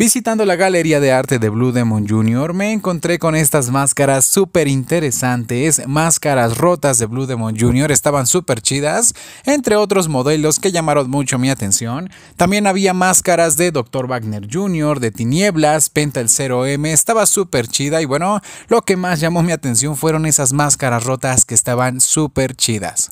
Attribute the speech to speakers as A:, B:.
A: Visitando la galería de arte de Blue Demon Jr. me encontré con estas máscaras súper interesantes, máscaras rotas de Blue Demon Jr. estaban súper chidas, entre otros modelos que llamaron mucho mi atención. También había máscaras de Dr. Wagner Jr., de Tinieblas, Penta el 0M, estaba súper chida y bueno, lo que más llamó mi atención fueron esas máscaras rotas que estaban súper chidas.